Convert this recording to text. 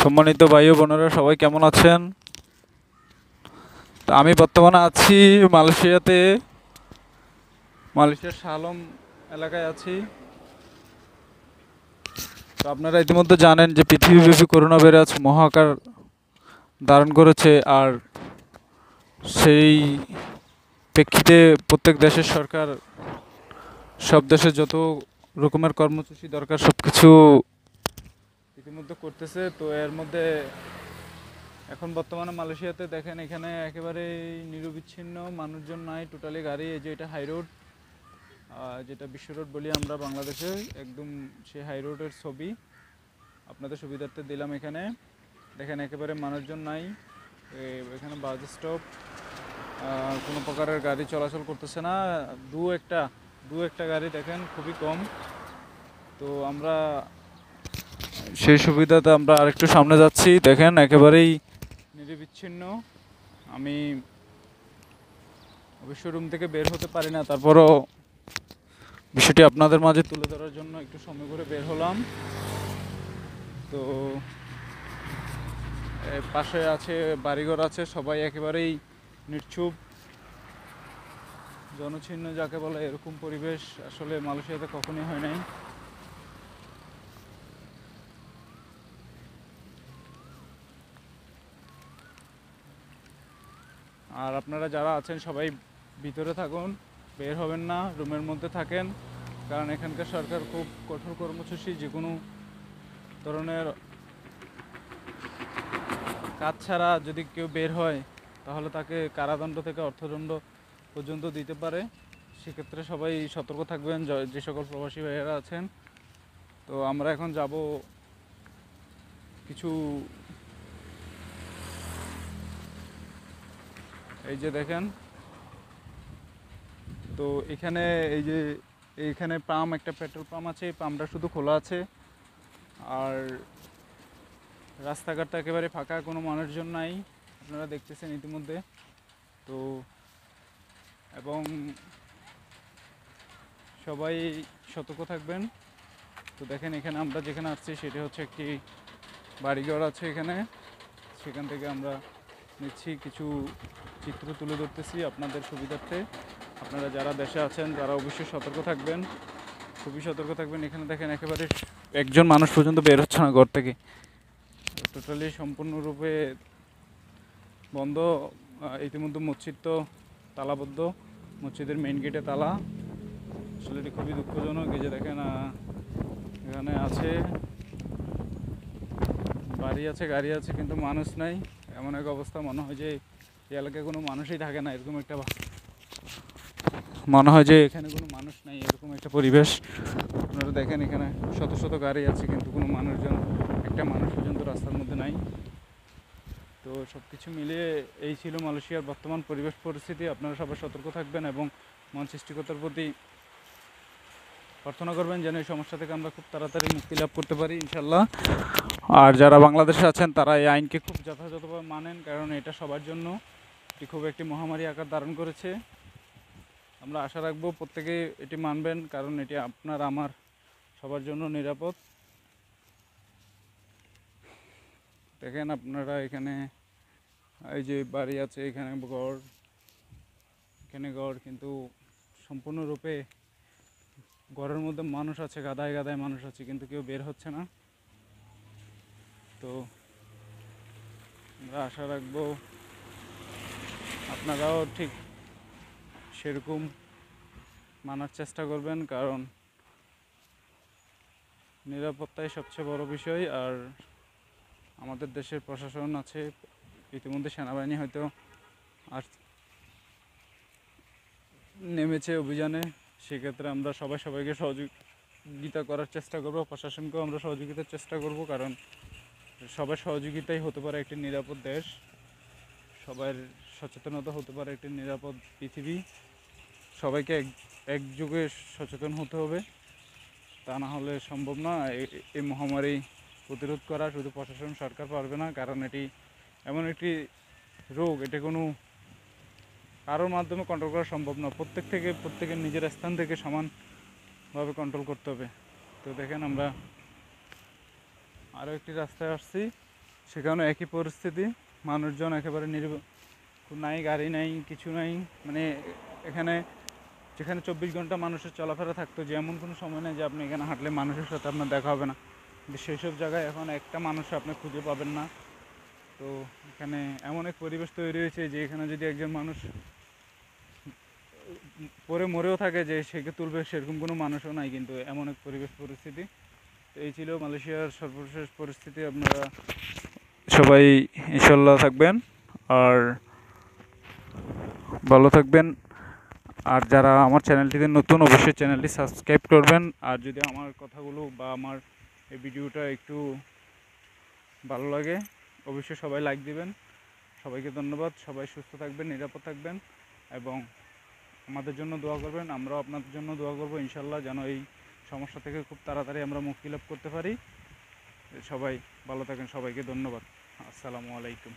সম্মানিত ভাই বোনেরা সবাই কেমন আছেন তা আমি বর্তমানে আছি মালয়েশিয়াতে মালয়েশিয়ার শালম এলাকায় আছি তো আপনারা ইতিমধ্যে জানেন যে পৃথিবীব্যাপী করোনা ভাইরাস মহাকার ধারণ করেছে আর সেই প্রেক্ষিতে প্রত্যেক দেশের সরকার সব দেশের যত রকমের কর্মসূচি দরকার সব কিছু ইতিমধ্যে করতেছে তো এর মধ্যে এখন বর্তমানে মালয়েশিয়াতে দেখেন এখানে একেবারে নিরবিচ্ছিন্ন মানুষজন নাই টোটালি গাড়ি এই যে এটা হাই রোড যেটা বিশ্ব রোড বলি আমরা বাংলাদেশে একদম সেই হাই রোডের ছবি আপনাদের সুবিধার্থে দিলাম এখানে দেখেন একেবারে মানুষজন নাই এখানে বাস স্টপ কোনো প্রকারের গাড়ি চলাচল করতেছে না দু একটা দু একটা গাড়ি দেখেন খুবই কম তো আমরা সেই সুবিধাতে আমরা আরেকটু সামনে যাচ্ছি দেখেন একেবারেই নিরবিচ্ছিন্ন আমি অবশ্য রুম থেকে বের হতে পারি না তারপরও বিষয়টি আপনাদের মাঝে তুলে ধরার জন্য একটু সময় করে বের হলাম তো পাশে আছে বাড়িঘর আছে সবাই একেবারেই নিচ্ছুপ জনছিন্ন যাকে বলে এরকম পরিবেশ আসলে মালয়েশিয়াতে কখনোই হয় নাই আর আপনারা যারা আছেন সবাই ভিতরে থাকুন বের হবেন না রুমের মধ্যে থাকেন কারণ এখানকার সরকার খুব কঠোর কর্মসূচি যে কোনো ধরনের কাজ ছাড়া যদি কেউ বের হয় তাহলে তাকে কারাদণ্ড থেকে অর্থদণ্ড পর্যন্ত দিতে পারে সেক্ষেত্রে সবাই সতর্ক থাকবেন যে সকল প্রবাসী ভাইয়েরা আছেন তো আমরা এখন যাব কিছু এই যে দেখেন তো এখানে এই যে এইখানে পাম্প একটা পেট্রোল পাম্প আছে এই পাম্পটা শুধু খোলা আছে আর রাস্তাঘাটটা একেবারে ফাঁকা কোনো মানুষজন নাই আপনারা দেখতেছেন ইতিমধ্যে তো এবং সবাই সতর্ক থাকবেন তো দেখেন এখানে আমরা যেখানে আসছি সেটা হচ্ছে একটি বাড়িঘর আছে এখানে সেখান থেকে আমরা নিচ্ছি কিছু চিত্র তুলে ধরতেছি আপনাদের সুবিধার্থে আপনারা যারা দেশে আছেন তারা অবশ্যই সতর্ক থাকবেন খুবই সতর্ক থাকবেন এখানে দেখেন একেবারে একজন মানুষ পর্যন্ত বের হচ্ছে না ঘর থেকে টোটালি সম্পূর্ণরূপে বন্ধ ইতিমধ্যে মসজিদ তো তালাবদ্ধ মসজিদের মেন গেটে তালা আসলে এটি খুবই দুঃখজনক এই যে দেখেন এখানে আছে বাড়ি আছে গাড়ি আছে কিন্তু মানুষ নাই এমন এক অবস্থা মনে হয় যে এলাকায় কোনো মানুষই থাকে না এরকম একটা মনে হয় যে এখানে কোনো মানুষ নাই এরকম একটা পরিবেশ আপনারা দেখেন এখানে শত শত গাড়ি আছে কিন্তু কোনো মানুষজন একটা মানুষ পর্যন্ত রাস্তার মধ্যে নাই তো সব কিছু মিলিয়ে এই ছিল মালয়েশিয়ার বর্তমান পরিবেশ পরিস্থিতি আপনারা সবাই সতর্ক থাকবেন এবং মন সৃষ্টিকতার প্রতি প্রার্থনা করবেন যেন এই সমস্যা থেকে আমরা খুব তাড়াতাড়ি মুক্তি লাভ করতে পারি ইনশাল্লাহ আর যারা বাংলাদেশে আছেন তারা এই আইনকে খুব যথাযথভাবে মানেন কারণ এটা সবার জন্য এটি খুব একটি মহামারী আকার ধারণ করেছে আমরা আশা রাখবো প্রত্যেকে এটি মানবেন কারণ এটি আপনার আমার সবার জন্য নিরাপদ দেখেন আপনারা এখানে এই যে বাড়ি আছে এখানে ঘর এখানে ঘর কিন্তু সম্পূর্ণরূপে ঘরের মধ্যে মানুষ আছে গাদায় গাদায় মানুষ আছে কিন্তু কেউ বের হচ্ছে না তো আমরা আশা রাখবো আপনারাও ঠিক সেরকম মানার চেষ্টা করবেন কারণ নিরাপত্তাই সবচেয়ে বড় বিষয় আর আমাদের দেশের প্রশাসন আছে ইতিমধ্যে সেনাবাহিনী হয়তো আর নেমেছে অভিযানে সেক্ষেত্রে আমরা সবাই সবাইকে সহযোগিতা করার চেষ্টা করব প্রশাসনকেও আমরা সহযোগিতার চেষ্টা করব কারণ সবার সহযোগিতাই হতে পারে একটি নিরাপদ দেশ সবার সচেতনতা হতে পারে একটি নিরাপদ পৃথিবী সবাইকে এক একযুগে সচেতন হতে হবে তা না হলে সম্ভব না এই মহামারী প্রতিরোধ করা শুধু প্রশাসন সরকার পারবে না কারণ এটি এমন একটি রোগ এটা কোনো কারোর মাধ্যমে কন্ট্রোল করা সম্ভব না প্রত্যেক থেকে প্রত্যেকের নিজের স্থান থেকে সমানভাবে কন্ট্রোল করতে হবে তো দেখেন আমরা আরও একটি রাস্তায় আসছি সেখানেও একই পরিস্থিতি মানুষজন একেবারে নির্ভ নাই গাড়ি নাই কিছু নাই মানে এখানে যেখানে চব্বিশ ঘন্টা মানুষের চলাফেরা থাকতো যে এমন কোনো সময় নেই যে আপনি এখানে হাঁটলে মানুষের সাথে আপনার দেখা হবে না কিন্তু সেই সব জায়গায় এখন একটা মানুষ আপনি খুঁজে পাবেন না তো এখানে এমন এক পরিবেশ তৈরি হয়েছে যে এখানে যদি একজন মানুষ পরে মরেও থাকে যে সেকে তুলবে সেরকম কোনো মানুষও নাই কিন্তু এমন এক পরিবেশ পরিস্থিতি তো এই ছিল মালয়েশিয়ার সর্বশেষ পরিস্থিতি আপনারা সবাই ইনশাল্লাহ থাকবেন আর ভালো থাকবেন আর যারা আমার চ্যানেলটিতে নতুন অবশ্যই চ্যানেলটি সাবস্ক্রাইব করবেন আর যদি আমার কথাগুলো বা আমার এই ভিডিওটা একটু ভালো লাগে অবশ্যই সবাই লাইক দিবেন সবাইকে ধন্যবাদ সবাই সুস্থ থাকবেন নিরাপদ থাকবেন এবং আমাদের জন্য দোয়া করবেন আমরাও আপনাদের জন্য দোয়া করবো ইনশাল্লাহ যেন এই সমস্যা থেকে খুব তাড়াতাড়ি আমরা মুক্তি লাভ করতে পারি সবাই ভালো থাকেন সবাইকে ধন্যবাদ আসসালামু আলাইকুম